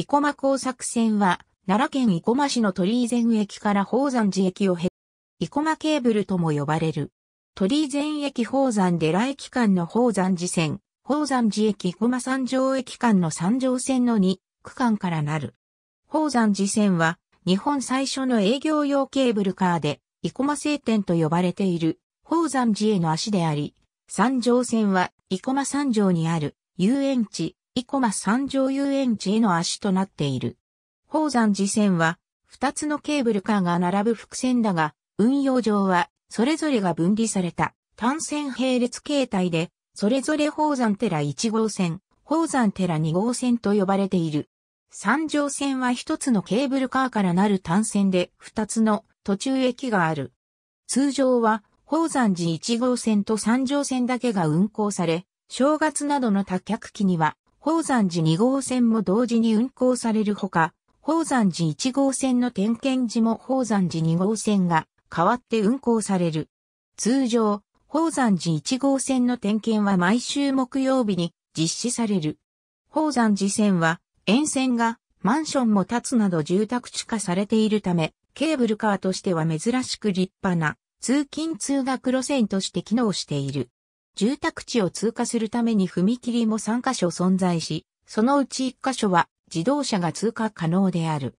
生駒工作線は、奈良県生駒市の鳥居前駅から宝山寺駅を経、生駒ケーブルとも呼ばれる。鳥居前駅宝山寺駅間の宝山寺線、宝山寺駅生駒三条駅間の三条線の2区間からなる。宝山寺線は、日本最初の営業用ケーブルカーで、生駒製店と呼ばれている、宝山寺への足であり、三条線は、生駒三条にある、遊園地、生駒三条遊園地への足となっている。宝山寺線は、二つのケーブルカーが並ぶ伏線だが、運用上は、それぞれが分離された、単線並列形態で、それぞれ宝山寺1号線、宝山寺2号線と呼ばれている。三条線は一つのケーブルカーからなる単線で、二つの途中駅がある。通常は、宝山寺1号線と三条線だけが運行され、正月などの多客期には、宝山寺2号線も同時に運行されるほか、宝山寺1号線の点検時も宝山寺2号線が変わって運行される。通常、宝山寺1号線の点検は毎週木曜日に実施される。宝山寺線は沿線がマンションも建つなど住宅地化されているため、ケーブルカーとしては珍しく立派な通勤通学路線として機能している。住宅地を通過するために踏切も3カ所存在し、そのうち1カ所は自動車が通過可能である。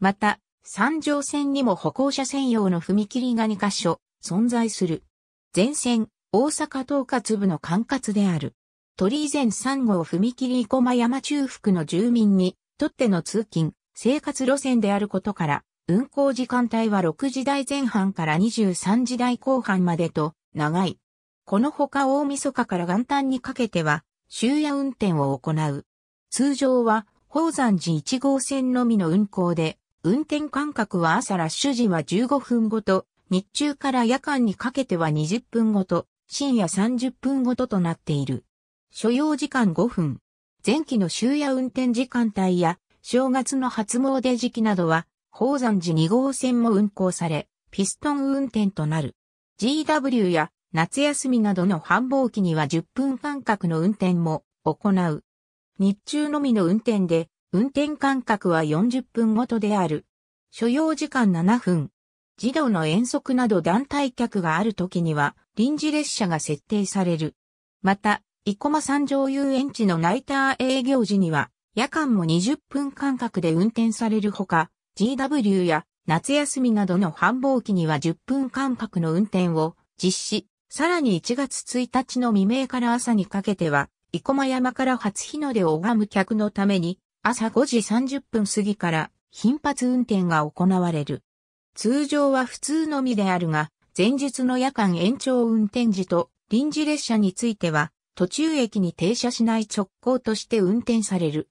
また、三条線にも歩行者専用の踏切が2カ所存在する。全線、大阪東葛部の管轄である。鳥居前3号踏切駒山中腹の住民にとっての通勤、生活路線であることから、運行時間帯は6時台前半から23時台後半までと、長い。このほか大晦日から元旦にかけては、終夜運転を行う。通常は、宝山寺1号線のみの運行で、運転間隔は朝ラッシュ時は15分ごと、日中から夜間にかけては20分ごと、深夜30分ごととなっている。所要時間5分。前期の終夜運転時間帯や、正月の初詣時期などは、宝山寺2号線も運行され、ピストン運転となる。GW や夏休みなどの繁忙期には10分間隔の運転も行う。日中のみの運転で、運転間隔は40分ごとである。所要時間7分。児童の遠足など団体客がある時には、臨時列車が設定される。また、生駒山上遊園地のナイター営業時には、夜間も20分間隔で運転されるほか、GW や夏休みなどの繁忙期には10分間隔の運転を実施さらに1月1日の未明から朝にかけては、生駒山から初日の出を拝む客のために、朝5時30分過ぎから頻発運転が行われる。通常は普通のみであるが、前日の夜間延長運転時と臨時列車については、途中駅に停車しない直行として運転される。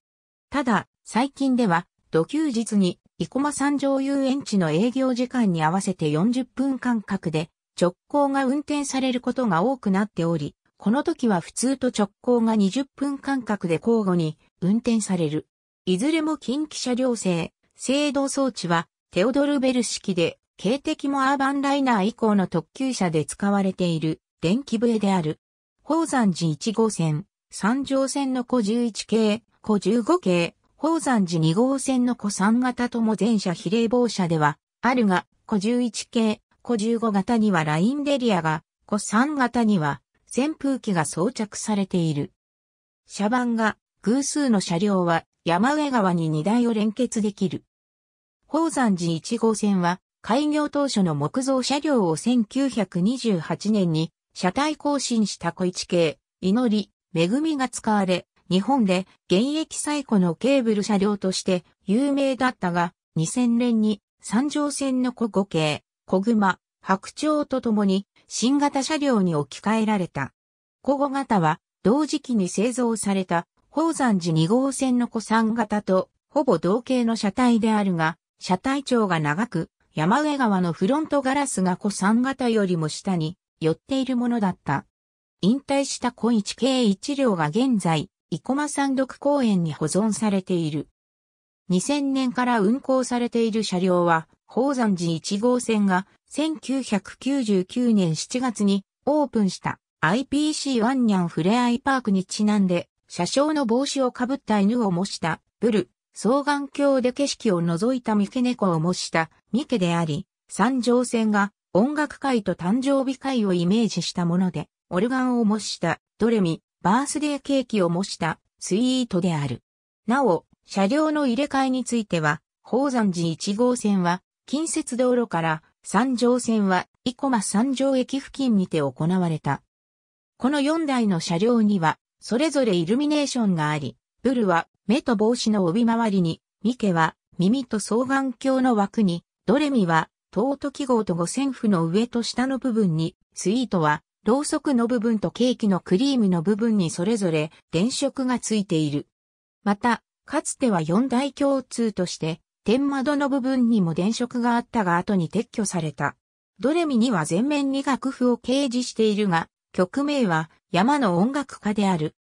ただ、最近では、土休日に、生駒山上遊園地の営業時間に合わせて40分間隔で、直行が運転されることが多くなっており、この時は普通と直行が20分間隔で交互に運転される。いずれも近畿車両制、制動装置はテオドルベル式で、警笛もアーバンライナー以降の特急車で使われている電気笛である。宝山寺1号線、三条線の小11系、小15系、宝山寺2号線の小3型とも全車比例防車ではあるが、小11系、個15型にはラインデリアが、個3型には扇風機が装着されている。車番が偶数の車両は山上川に荷台を連結できる。宝山寺1号線は開業当初の木造車両を1928年に車体更新した小市系、祈り、恵みが使われ、日本で現役最古のケーブル車両として有名だったが、2000年に三条線の小5系、小熊、白鳥とともに新型車両に置き換えられた。小語型は同時期に製造された宝山寺2号線の古山型とほぼ同型の車体であるが、車体長が長く、山上川のフロントガラスが古山型よりも下に寄っているものだった。引退した小一計一両が現在、生駒山麓公園に保存されている。2000年から運行されている車両は、宝山寺1号線が1999年7月にオープンした IPC ワンニャンふれあいパークにちなんで、車掌の帽子をかぶった犬を模したブル、双眼鏡で景色を覗いた三毛猫を模した三毛であり、三条線が音楽会と誕生日会をイメージしたもので、オルガンを模したドレミ、バースデーケーキを模したスイートである。なお、車両の入れ替えについては、宝山寺1号線は、近接道路から三条線は、生駒三条駅付近にて行われた。この4台の車両には、それぞれイルミネーションがあり、ブルは目と帽子の帯周りに、ミケは耳と双眼鏡の枠に、ドレミはトート記号と五線譜の上と下の部分に、スイートはろうそくの部分とケーキのクリームの部分にそれぞれ電飾がついている。また、かつては四大共通として、天窓の部分にも電飾があったが後に撤去された。ドレミには全面に楽譜を掲示しているが、曲名は山の音楽家である。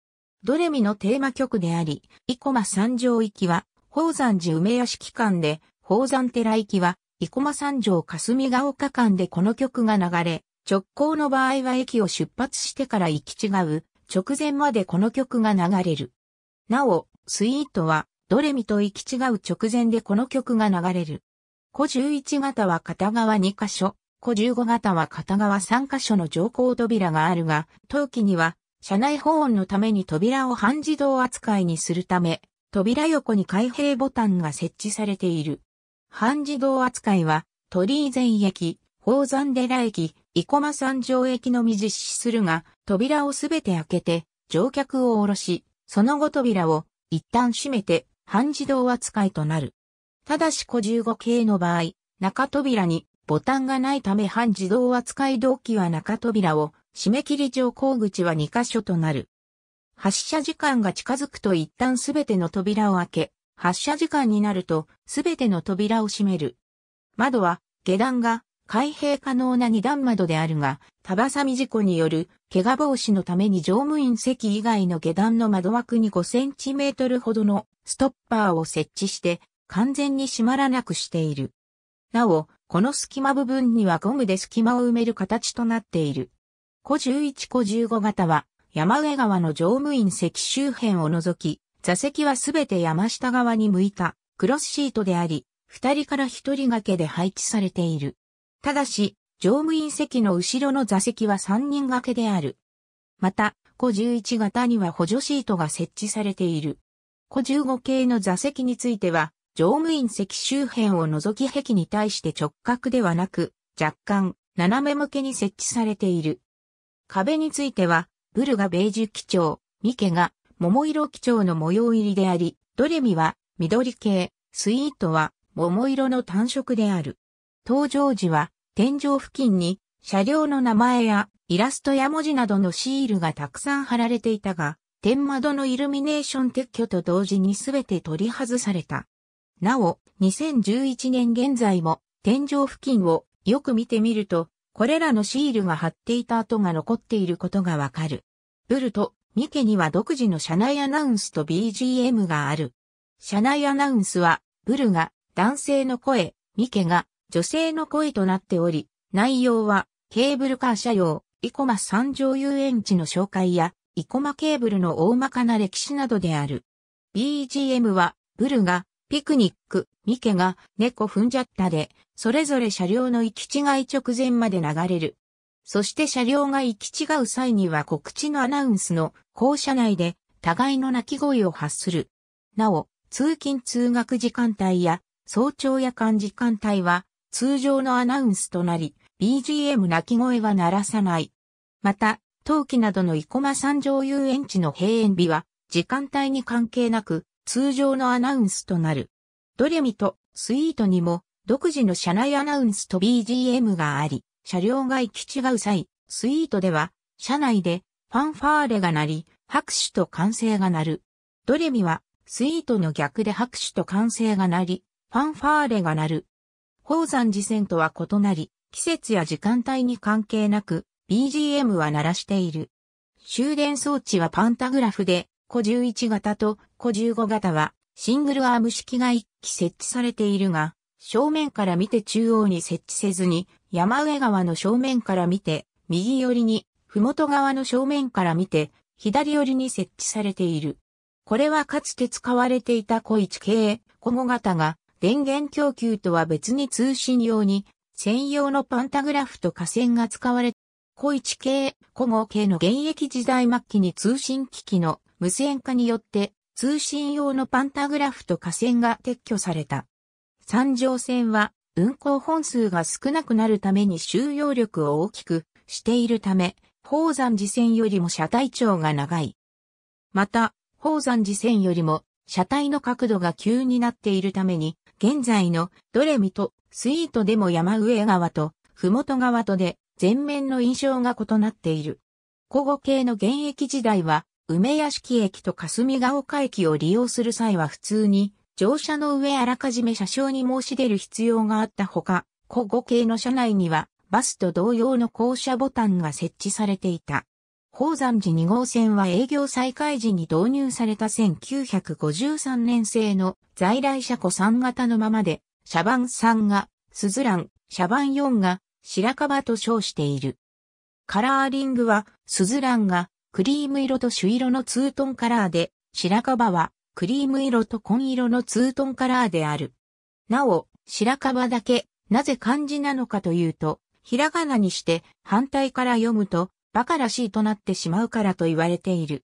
ドレミのテーマ曲であり、生駒三条行きは、宝山寺梅屋敷間で、宝山寺行きは、生駒三条霞ヶ丘間でこの曲が流れ、直行の場合は駅を出発してから行き違う、直前までこの曲が流れる。なお、スイートは、ドレミと行き違う直前でこの曲が流れる。古11型は片側2箇所、小15型は片側3箇所の乗降扉があるが、当期には、車内保温のために扉を半自動扱いにするため、扉横に開閉ボタンが設置されている。半自動扱いは、鳥居前駅、宝山寺駅、生駒山城駅のみ実施するが、扉をすべて開けて、乗客を降ろし、その後扉を一旦閉めて半自動扱いとなる。ただし小15系の場合、中扉にボタンがないため半自動扱い動機は中扉を、締め切り上口口は2箇所となる。発射時間が近づくと一旦すべての扉を開け、発射時間になるとすべての扉を閉める。窓は下段が開閉可能な二段窓であるが、バサミ事故による怪我防止のために乗務員席以外の下段の窓枠に5センチメートルほどのストッパーを設置して完全に閉まらなくしている。なお、この隙間部分にはゴムで隙間を埋める形となっている。小11小15型は山上川の乗務員席周辺を除き、座席はすべて山下側に向いたクロスシートであり、二人から一人掛けで配置されている。ただし、乗務員席の後ろの座席は3人掛けである。また、5 1型には補助シートが設置されている。5 15系の座席については、乗務員席周辺を除き壁に対して直角ではなく、若干、斜め向けに設置されている。壁については、ブルがベージュ基調、ミケが桃色基調の模様入りであり、ドレミは緑系、スイートは桃色の単色である。登場時は天井付近に車両の名前やイラストや文字などのシールがたくさん貼られていたが、天窓のイルミネーション撤去と同時に全て取り外された。なお、2011年現在も天井付近をよく見てみると、これらのシールが貼っていた跡が残っていることがわかる。ブルとミケには独自の車内アナウンスと BGM がある。車内アナウンスは、ブルが男性の声、ミケが女性の声となっており、内容はケーブルカー車用、コマ三条遊園地の紹介や、イコマケーブルの大まかな歴史などである。BGM は、ブルが、ピクニック、ミケが、猫踏んじゃったで、それぞれ車両の行き違い直前まで流れる。そして車両が行き違う際には告知のアナウンスの校舎内で互いの鳴き声を発する。なお、通勤通学時間帯や早朝夜間時間帯は通常のアナウンスとなり、BGM 鳴き声は鳴らさない。また、陶器などの生駒山上遊園地の閉園日は、時間帯に関係なく、通常のアナウンスとなる。ドレミとスイートにも、独自の車内アナウンスと BGM があり、車両が行き違う際、スイートでは、車内でファンファーレが鳴り、拍手と歓声が鳴る。ドレミは、スイートの逆で拍手と歓声が鳴り、ファンファーレが鳴る。宝山寺線とは異なり、季節や時間帯に関係なく、BGM は鳴らしている。終電装置はパンタグラフで、小11型と小15型はシングルアーム式が1機設置されているが、正面から見て中央に設置せずに、山上側の正面から見て、右寄りに、麓側の正面から見て、左寄りに設置されている。これはかつて使われていた小1系、小5型が電源供給とは別に通信用に専用のパンタグラフと架線が使われ、小一系、小号系の現役時代末期に通信機器の無線化によって通信用のパンタグラフと架線が撤去された。三条線は運行本数が少なくなるために収容力を大きくしているため、宝山寺線よりも車体長が長い。また、宝山寺線よりも車体の角度が急になっているために現在のドレミとスイートでも山上川と麓川とで全面の印象が異なっている。古語系の現役時代は梅屋敷駅と霞ヶ丘駅を利用する際は普通に乗車の上あらかじめ車掌に申し出る必要があったほか、古語系の車内にはバスと同様の降車ボタンが設置されていた。鉱山寺2号線は営業再開時に導入された1953年製の在来車庫3型のままで、車番3が、スズラン、車番4が、白樺と称している。カラーリングは、スズランが、クリーム色と朱色のツートンカラーで、白樺は、クリーム色と紺色のツートンカラーである。なお、白樺だけ、なぜ漢字なのかというと、ひらがなにして反対から読むと、馬鹿らしいとなってしまうからと言われている。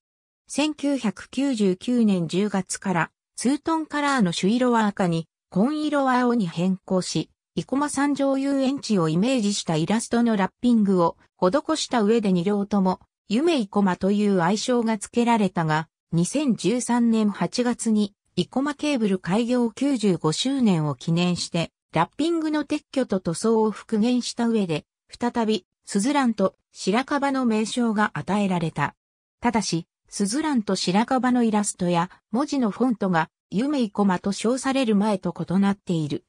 1999年10月からツートンカラーの朱色は赤に、紺色は青に変更し、生駒山上遊園地をイメージしたイラストのラッピングを施した上で2両とも、夢生駒という愛称が付けられたが、2013年8月に生駒ケーブル開業95周年を記念して、ラッピングの撤去と塗装を復元した上で、再びスズランと白樺の名称が与えられた。ただし、スズランと白樺のイラストや文字のフォントが夢いイコマと称される前と異なっている。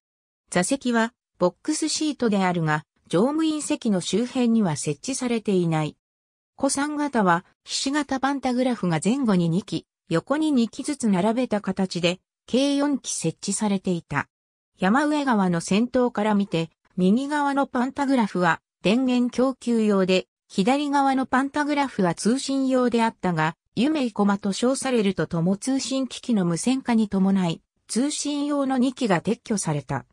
座席はボックスシートであるが、乗務員席の周辺には設置されていない。古参型は、ひし形パンタグラフが前後に2機、横に2機ずつ並べた形で、計4機設置されていた。山上側の先頭から見て、右側のパンタグラフは電源供給用で、左側のパンタグラフは通信用であったが、夢いコマと称されるととも通信機器の無線化に伴い、通信用の2機が撤去された。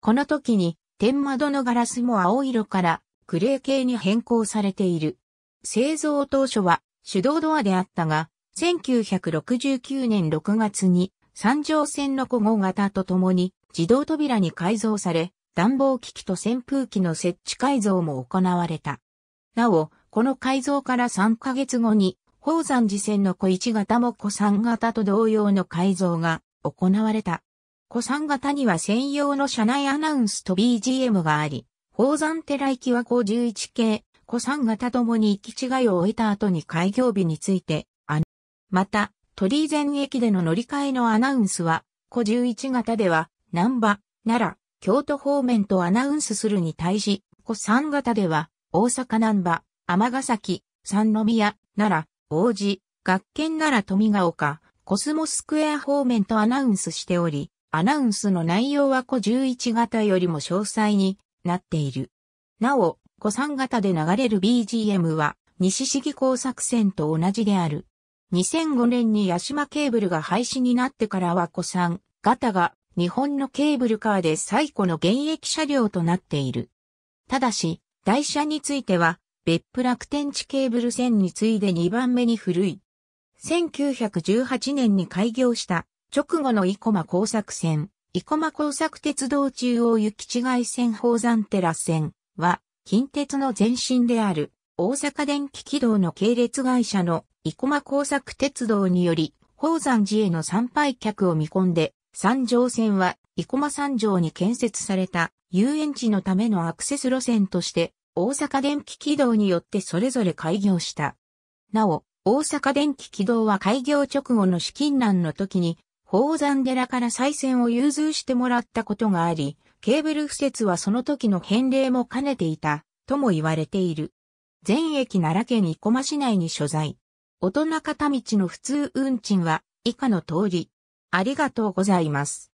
この時に、天窓のガラスも青色からグレー系に変更されている。製造当初は手動ドアであったが、1969年6月に三条線の古号型とともに自動扉に改造され、暖房機器と扇風機の設置改造も行われた。なお、この改造から3ヶ月後に、宝山寺線の小1型も小3型と同様の改造が行われた。小3型には専用の車内アナウンスと BGM があり、宝山寺行きは小11系、小3型ともに行き違いを終えた後に開業日について、また、鳥居前駅での乗り換えのアナウンスは、小11型では、南波、奈良、京都方面とアナウンスするに対し、古三型では、大阪南波、天崎、三宮、奈良、王子、学研奈良富ヶ丘、コスモスクエア方面とアナウンスしており、アナウンスの内容は古11型よりも詳細になっている。なお、古3型で流れる BGM は、西市議工作戦と同じである。2005年に八島ケーブルが廃止になってからは古3型が日本のケーブルカーで最古の現役車両となっている。ただし、台車については、別府楽天地ケーブル線に次いで2番目に古い。1918年に開業した直後の生駒工作線、生駒工作鉄道中央行き違い線宝山テラ線は、近鉄の前身である大阪電気軌道の系列会社の生駒工作鉄道により、宝山寺への参拝客を見込んで三条線は、生駒三条に建設された遊園地のためのアクセス路線として、大阪電気軌道によってそれぞれ開業した。なお、大阪電気軌道は開業直後の資金難の時に、宝山寺から再選を融通してもらったことがあり、ケーブル敷設はその時の返礼も兼ねていた、とも言われている。全駅奈良県生駒市内に所在。大人片道の普通運賃は、以下の通り。ありがとうございます。